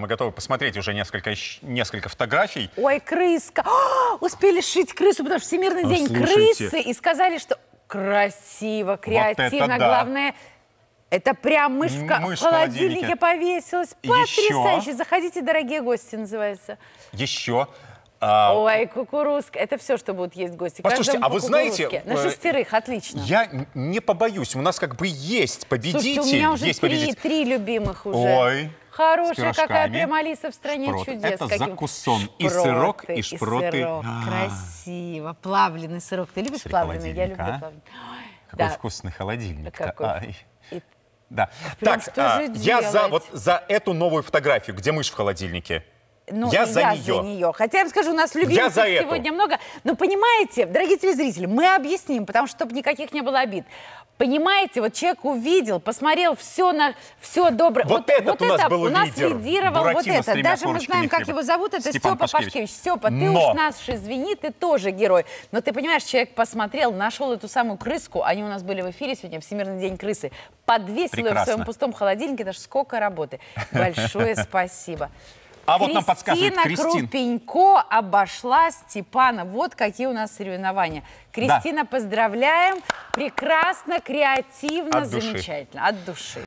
Мы готовы посмотреть уже несколько, несколько фотографий. Ой, крыска! О, а, успели шить крысу, потому что Всемирный день слушайте. крысы. И сказали, что красиво, креативно. Вот это Главное, да. это прям мышь, мышь в холодильнике повесилась. Потрясающе! Еще... Заходите, дорогие гости, называется. Еще а... Ой, кукурузка. Это все, что будут есть гости. Послушайте, а вы знаете... На э, шестерых, отлично. Я не побоюсь. У нас как бы есть победитель. Слушайте, у меня уже есть три, три любимых уже. Ой. Хорошая какая прям в стране шпрот. чудес. Это Каким? закусон. Шпроты, и сырок, и шпроты. И сырок. А -а -а. Красиво. Плавленый сырок. Ты любишь плавленый? Я люблю а? плавленый. Какой да. вкусный холодильник. Какой... Да. Прям, так, а, я за, вот, за эту новую фотографию, где мышь в холодильнике ну, я, за, я нее. за нее. Хотя я вам скажу, у нас любимцев сегодня эту. много. Но понимаете, дорогие телезрители, мы объясним, потому что чтобы никаких не было обид. Понимаете, вот человек увидел, посмотрел все на все доброе. Вот, вот вот у нас это был у нас лидер. лидировал вот это. Даже мы знаем, как его зовут, это Степан Степа Пашкевич. Пашкевич. Степа, ты Но... уж нас извини, ты тоже герой. Но ты понимаешь, человек посмотрел, нашел эту самую крыску. Они у нас были в эфире сегодня, Всемирный день крысы. Подвесил Прекрасно. ее в своем пустом холодильнике, даже сколько работы. Большое спасибо. А вот нам подсказывает Кристина. Крупенько обошла Степана. Вот какие у нас соревнования. Кристина, да. поздравляем. Прекрасно, креативно, от замечательно. От души.